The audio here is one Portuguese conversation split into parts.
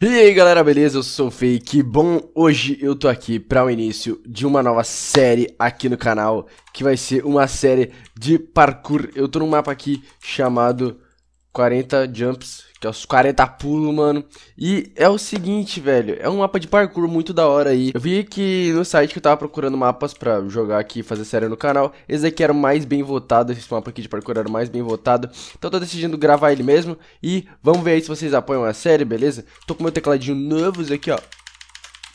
E aí galera, beleza? Eu sou o Fei, que bom! Hoje eu tô aqui para o início de uma nova série aqui no canal, que vai ser uma série de parkour. Eu tô num mapa aqui chamado 40 Jumps que é os 40 pulos, mano. E é o seguinte, velho, é um mapa de parkour muito da hora aí. Eu vi que no site que eu tava procurando mapas pra jogar aqui, fazer série no canal, esse aqui era o mais bem votado, esse mapa aqui de parkour era o mais bem votado. Então eu tô decidindo gravar ele mesmo e vamos ver aí se vocês apoiam a série, beleza? Tô com meu tecladinho novos aqui, ó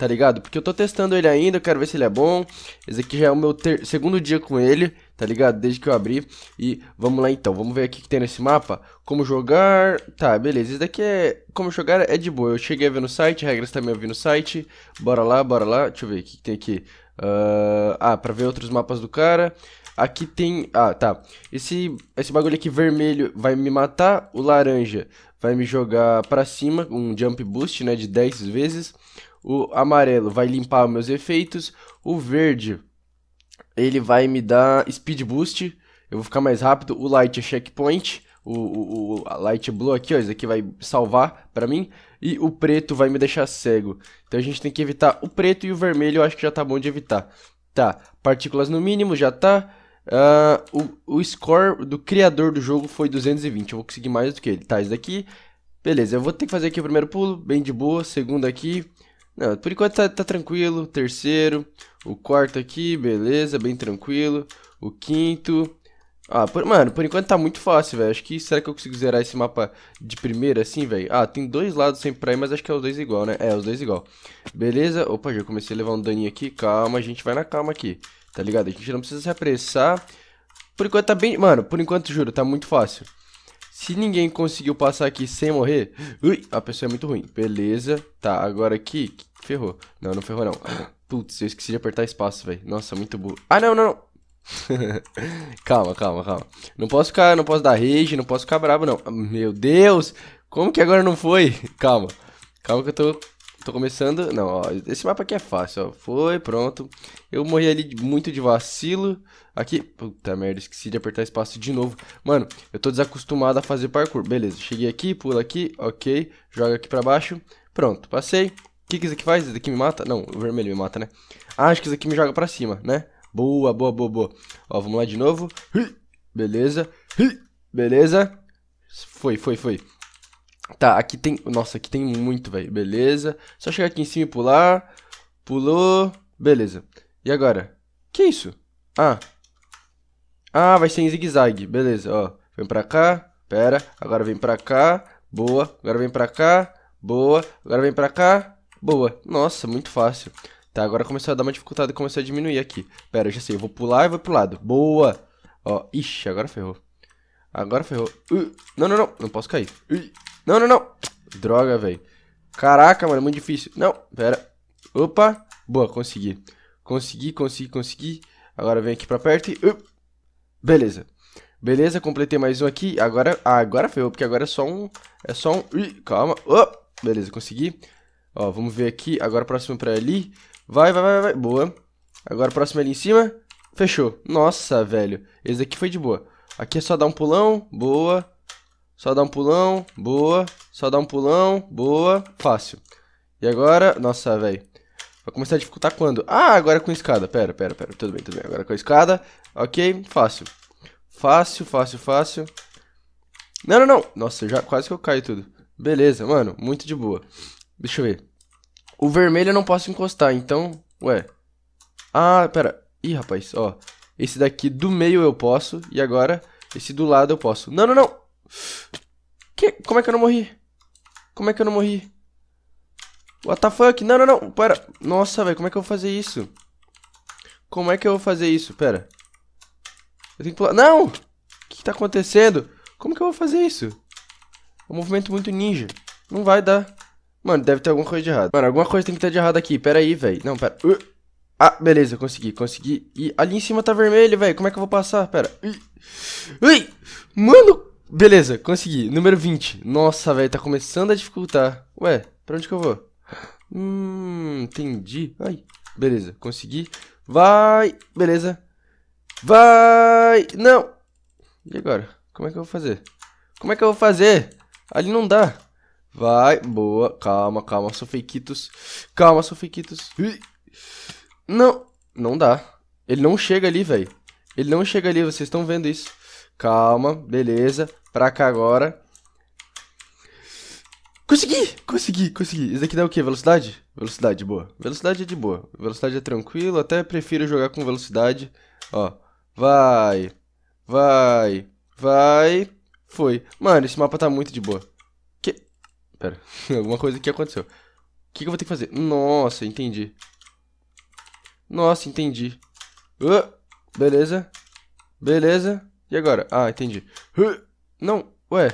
tá ligado? Porque eu tô testando ele ainda, eu quero ver se ele é bom. Esse aqui já é o meu ter... segundo dia com ele, tá ligado? Desde que eu abri. E vamos lá então, vamos ver aqui que tem nesse mapa. Como jogar... Tá, beleza. Esse daqui é... Como jogar é de boa. Eu cheguei a ver no site, regras também eu vi no site. Bora lá, bora lá. Deixa eu ver o que, que tem aqui. Uh... Ah, pra ver outros mapas do cara. Aqui tem... Ah, tá. Esse, esse bagulho aqui vermelho vai me matar. O laranja vai me jogar pra cima, um jump boost, né, de 10 vezes. O amarelo vai limpar meus efeitos. O verde, ele vai me dar speed boost. Eu vou ficar mais rápido. O light é checkpoint. O, o, o light blue aqui, ó. Isso aqui vai salvar pra mim. E o preto vai me deixar cego. Então a gente tem que evitar o preto e o vermelho. Eu acho que já tá bom de evitar. Tá. Partículas no mínimo já tá. Uh, o, o score do criador do jogo foi 220. Eu vou conseguir mais do que ele. Tá, isso daqui. Beleza, eu vou ter que fazer aqui o primeiro pulo, bem de boa. Segundo aqui. Não, por enquanto tá, tá tranquilo. Terceiro. O quarto aqui, beleza, bem tranquilo. O quinto. Ah, por, mano, por enquanto tá muito fácil, velho. Acho que será que eu consigo zerar esse mapa de primeira assim, velho? Ah, tem dois lados sempre pra ir, mas acho que é os dois igual, né? É, os dois igual. Beleza? Opa, já comecei a levar um daninho aqui. Calma, a gente vai na calma aqui. Tá ligado? A gente não precisa se apressar. Por enquanto tá bem. Mano, por enquanto, juro, tá muito fácil. Se ninguém conseguiu passar aqui sem morrer. Ui, a pessoa é muito ruim. Beleza. Tá, agora aqui ferrou. Não, não ferrou não. Putz, eu esqueci de apertar espaço, velho. Nossa, muito burro. Ah, não, não, não. calma, calma, calma. Não posso ficar, não posso dar rage, não posso ficar brabo, não. Meu Deus, como que agora não foi? Calma, calma que eu tô, tô começando. Não, ó, esse mapa aqui é fácil, ó. Foi, pronto. Eu morri ali muito de vacilo. Aqui, puta merda, esqueci de apertar espaço de novo. Mano, eu tô desacostumado a fazer parkour. Beleza, cheguei aqui, pula aqui, ok. Joga aqui pra baixo. Pronto, passei que que isso aqui faz? Isso aqui me mata? Não, o vermelho me mata, né? Ah, acho que isso aqui me joga pra cima, né? Boa, boa, boa, boa. Ó, vamos lá de novo. Beleza. Beleza. Foi, foi, foi. Tá, aqui tem... Nossa, aqui tem muito, velho. Beleza. Só chegar aqui em cima e pular. Pulou. Beleza. E agora? Que isso? Ah. Ah, vai ser em zigue-zague. Beleza, ó. Vem pra cá. Pera. Agora vem pra cá. Boa. Agora vem pra cá. Boa. Agora vem pra cá. Boa. Nossa, muito fácil. Tá, agora começou a dar uma dificuldade, começou a diminuir aqui. Pera, eu já sei, eu vou pular e vou pro lado. Boa! Ó, ixi, agora ferrou. Agora ferrou. Uh, não, não, não, não posso cair. Uh, não, não, não. Droga, velho. Caraca, mano, é muito difícil. Não, pera. Opa, boa, consegui. Consegui, consegui, consegui. Agora vem aqui pra perto e... Uh, beleza. Beleza, completei mais um aqui. Agora, ah, agora ferrou, porque agora é só um... É só um... Uh, calma. beleza, consegui. Ó, vamos ver aqui. Agora próximo pra ali. Vai, vai, vai, vai. Boa. Agora próximo ali em cima. Fechou. Nossa, velho. Esse daqui foi de boa. Aqui é só dar um pulão. Boa. Só dar um pulão. Boa. Só dar um pulão. Boa. Fácil. E agora... Nossa, velho. Vai começar a dificultar quando? Ah, agora é com escada. Pera, pera, pera. Tudo bem, tudo bem. Agora é com a escada. Ok, fácil. Fácil, fácil, fácil. Não, não, não. Nossa, já quase que eu caio tudo. Beleza, mano. Muito de boa. Deixa eu ver. O vermelho eu não posso encostar, então... Ué. Ah, pera. Ih, rapaz, ó. Esse daqui do meio eu posso. E agora, esse do lado eu posso. Não, não, não. Que? Como é que eu não morri? Como é que eu não morri? What the fuck? Não, não, não. Pera. Nossa, velho. Como é que eu vou fazer isso? Como é que eu vou fazer isso? Pera. Eu tenho que pular. Não! O que, que tá acontecendo? Como que eu vou fazer isso? É um movimento muito ninja. Não vai dar. Mano, deve ter alguma coisa de errado. Mano, alguma coisa tem que estar de errado aqui. Pera aí, velho. Não, pera. Uh. Ah, beleza, consegui, consegui. E ali em cima tá vermelho, velho. Como é que eu vou passar? Pera. Ui! Mano! Beleza, consegui. Número 20. Nossa, velho, tá começando a dificultar. Ué, pra onde que eu vou? Hum, entendi. Ai, beleza, consegui. Vai! Beleza. Vai! Não! E agora? Como é que eu vou fazer? Como é que eu vou fazer? Ali não dá. Vai, boa. Calma, calma, Sofeikitos. Calma, Sofeikitos. Não, não dá. Ele não chega ali, velho. Ele não chega ali, vocês estão vendo isso. Calma, beleza. Pra cá agora. Consegui, consegui, consegui. Isso daqui dá o quê? Velocidade? Velocidade, boa. Velocidade é de boa. Velocidade é tranquilo, até prefiro jogar com velocidade. Ó, vai, vai, vai. Foi. Mano, esse mapa tá muito de boa. Pera, alguma coisa aqui aconteceu. O que, que, eu vou ter que fazer? Nossa, entendi. Nossa, entendi. Uh, beleza. Beleza. E agora? Ah, entendi. Uh, não, ué.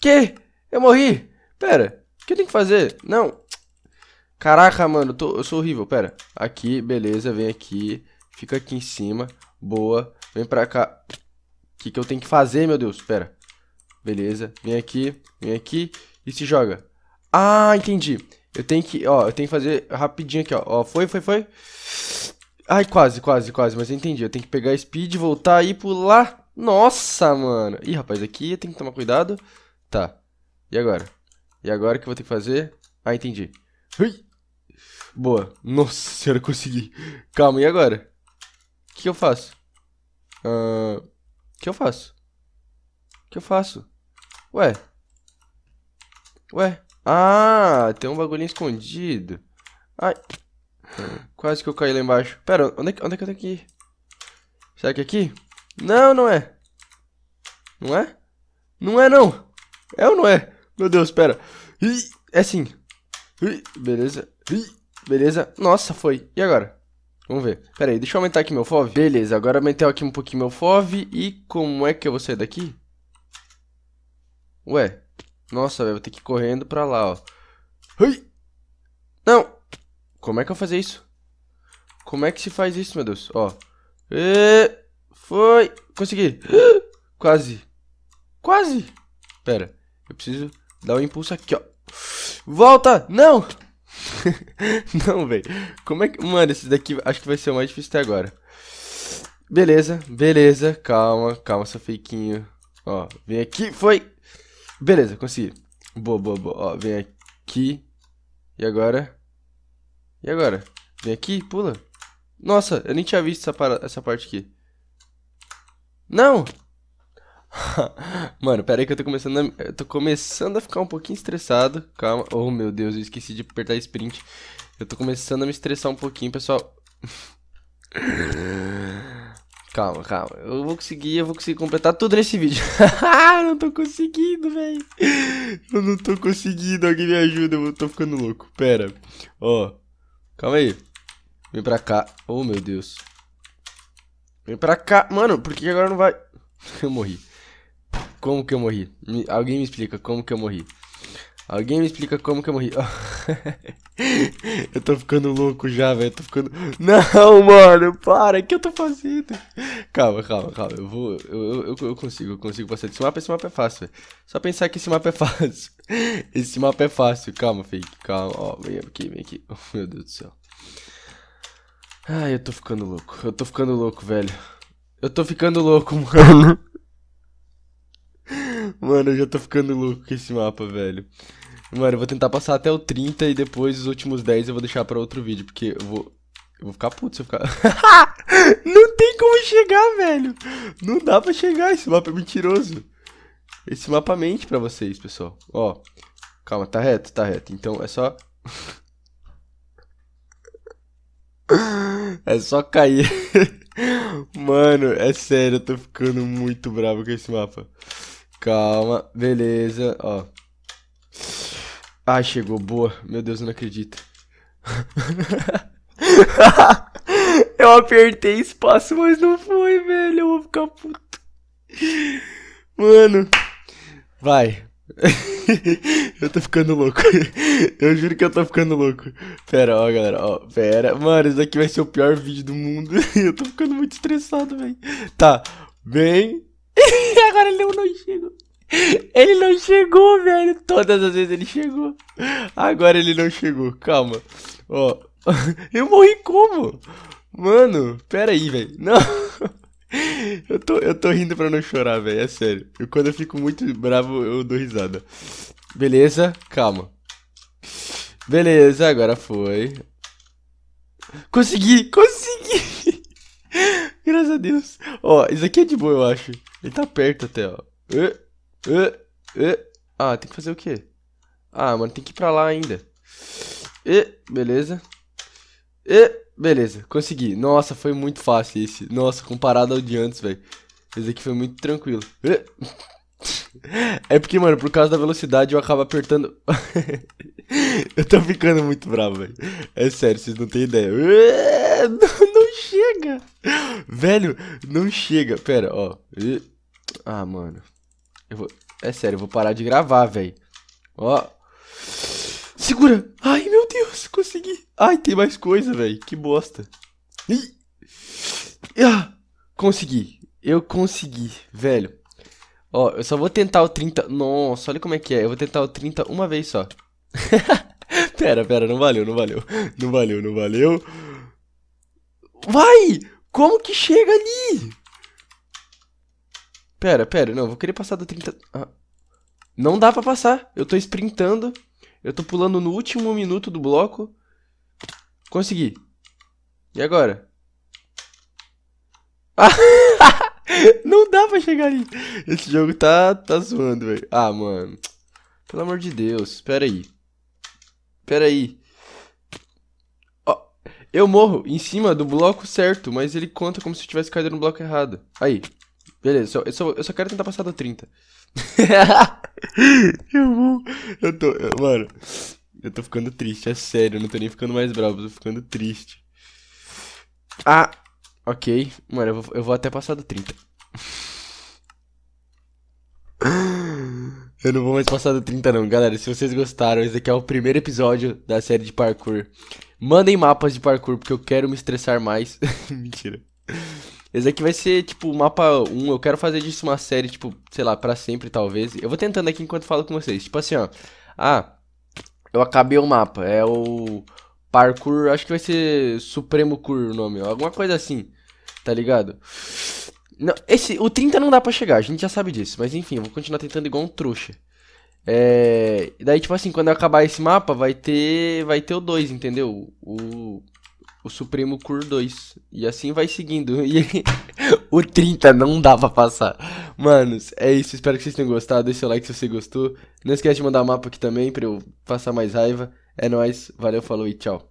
Que? Eu morri? Pera, o que eu tenho que fazer? Não. Caraca, mano, eu, tô, eu sou horrível. Pera, aqui, beleza, vem aqui. Fica aqui em cima. Boa. Vem pra cá. O que, que eu tenho que fazer, meu Deus? Pera. Beleza. Vem aqui, vem aqui e se joga. Ah, entendi. Eu tenho que, ó, eu tenho que fazer rapidinho aqui, ó. ó foi, foi, foi. Ai, quase, quase, quase, mas eu entendi. Eu tenho que pegar speed, voltar e pular. Nossa, mano. Ih, rapaz, aqui eu tenho que tomar cuidado. Tá. E agora? E agora o que eu vou ter que fazer? Ah, entendi. Ui. Boa. Nossa senhora, consegui. Calma, e agora? O que eu faço? Ah, o uh, que eu faço? O que eu faço? Ué. Ué. Ah, tem um bagulho escondido. Ai. Quase que eu caí lá embaixo. Pera, onde é, que, onde é que eu tenho que ir? Será que é aqui? Não, não é. Não é? Não é, não. É ou não é? Meu Deus, pera. é sim. beleza. beleza. Nossa, foi. E agora? Vamos ver. Pera aí, deixa eu aumentar aqui meu FOV. Beleza, agora aumentei aqui um pouquinho meu FOV. E como é que eu vou sair daqui? Ué, nossa, velho, vou ter que ir correndo pra lá, ó. Ui! Não! Como é que eu fazer isso? Como é que se faz isso, meu Deus? Ó. E... Foi! Consegui! Quase! Quase! Pera, eu preciso dar um impulso aqui, ó. Volta! Não! Não, velho. Como é que. Mano, esse daqui acho que vai ser o mais difícil até agora. Beleza, beleza. Calma, calma, seu feiquinho. Ó, vem aqui. Foi! Beleza, consegui. Boa, boa, boa. Ó, vem aqui. E agora? E agora? Vem aqui, pula. Nossa, eu nem tinha visto essa, para... essa parte aqui. Não! Mano, pera aí que eu tô começando a... Eu tô começando a ficar um pouquinho estressado. Calma. Oh, meu Deus, eu esqueci de apertar sprint. Eu tô começando a me estressar um pouquinho, pessoal. Calma, calma. Eu vou conseguir, eu vou conseguir completar tudo nesse vídeo. eu não tô conseguindo, velho. Eu não tô conseguindo. Alguém me ajuda, eu tô ficando louco. Pera. Ó. Calma aí. Vem pra cá. Oh, meu Deus. Vem pra cá. Mano, por que agora não vai... Eu morri. Como que eu morri? Me... Alguém me explica como que eu morri. Alguém me explica como que eu morri. eu tô ficando louco já, velho. Tô ficando. Não, mano, para. O que eu tô fazendo? Calma, calma, calma. Eu vou. Eu, eu, eu consigo, eu consigo passar desse mapa. Esse mapa é fácil, velho. Só pensar que esse mapa é fácil. esse mapa é fácil. Calma, fake. Calma. Ó, vem aqui, vem aqui. Oh, meu Deus do céu. Ai, eu tô ficando louco. Eu tô ficando louco, velho. Eu tô ficando louco, mano. Mano, eu já tô ficando louco com esse mapa, velho. Mano, eu vou tentar passar até o 30 e depois os últimos 10 eu vou deixar pra outro vídeo, porque eu vou... Eu vou ficar puto se eu ficar... Não tem como chegar, velho! Não dá pra chegar, esse mapa é mentiroso. Esse mapa mente pra vocês, pessoal. Ó, calma, tá reto, tá reto. Então é só... é só cair. Mano, é sério, eu tô ficando muito bravo com esse mapa. Calma, beleza, ó. Ai, chegou, boa. Meu Deus, eu não acredito. eu apertei espaço, mas não foi, velho. Eu vou ficar puto. Mano. Vai. eu tô ficando louco. Eu juro que eu tô ficando louco. Pera, ó, galera, ó. Pera. Mano, isso daqui vai ser o pior vídeo do mundo. eu tô ficando muito estressado, velho. Tá. Bem, Agora ele não chegou. Ele não chegou, velho. Todas as vezes ele chegou. Agora ele não chegou. Calma. Ó. Eu morri como? Mano, pera aí, velho. Não. Eu tô, eu tô rindo pra não chorar, velho. É sério. Eu, quando eu fico muito bravo, eu dou risada. Beleza, calma. Beleza, agora foi. Consegui, consegui. Graças a Deus. Ó, isso aqui é de boa, eu acho. Ele tá perto até, ó. Uh, uh, uh. Ah, tem que fazer o quê? Ah, mano, tem que ir pra lá ainda. E, beleza. E, beleza, consegui. Nossa, foi muito fácil esse. Nossa, comparado ao de antes, velho. Esse aqui foi muito tranquilo. É porque, mano, por causa da velocidade eu acabo apertando. eu tô ficando muito bravo, velho. É sério, vocês não têm ideia. chega. Velho, não chega. Pera, ó. Ah, mano. Eu vou... É sério, eu vou parar de gravar, velho. Ó. Segura. Ai, meu Deus, consegui. Ai, tem mais coisa, velho. Que bosta. Ih. Ah, consegui. Eu consegui, velho. Ó, eu só vou tentar o 30. Nossa, olha como é que é. Eu vou tentar o 30 uma vez só. pera, pera, não valeu, não valeu. Não valeu, não valeu. Vai! Como que chega ali? Pera, pera, não, vou querer passar do 30... Ah. Não dá pra passar, eu tô sprintando, eu tô pulando no último minuto do bloco. Consegui. E agora? Ah! não dá pra chegar ali. Esse jogo tá, tá zoando, velho. Ah, mano. Pelo amor de Deus, pera aí. Pera aí. Eu morro em cima do bloco certo, mas ele conta como se eu tivesse caído no bloco errado. Aí. Beleza, eu só, eu só quero tentar passar do 30. eu vou. Eu tô. Eu, mano, eu tô ficando triste, é sério. Eu não tô nem ficando mais bravo, tô ficando triste. Ah, ok. Mano, eu vou, eu vou até passar do 30. Eu não vou mais passar do 30 não, galera. Se vocês gostaram, esse aqui é o primeiro episódio da série de parkour. Mandem mapas de parkour, porque eu quero me estressar mais. Mentira. Esse aqui vai ser, tipo, mapa 1. Eu quero fazer disso uma série, tipo, sei lá, pra sempre, talvez. Eu vou tentando aqui enquanto falo com vocês. Tipo assim, ó. Ah, eu acabei o mapa. É o parkour, acho que vai ser Supremo Cur o nome, Alguma coisa assim, tá ligado? Não, esse, o 30 não dá pra chegar, a gente já sabe disso. Mas enfim, eu vou continuar tentando igual um trouxa. É, daí, tipo assim, quando eu acabar esse mapa, vai ter vai ter o 2, entendeu? O, o Supremo Cur 2. E assim vai seguindo. E o 30 não dá pra passar. Manos, é isso. Espero que vocês tenham gostado. Deixa o like se você gostou. Não esquece de mandar o mapa aqui também pra eu passar mais raiva. É nóis. Valeu, falou e tchau.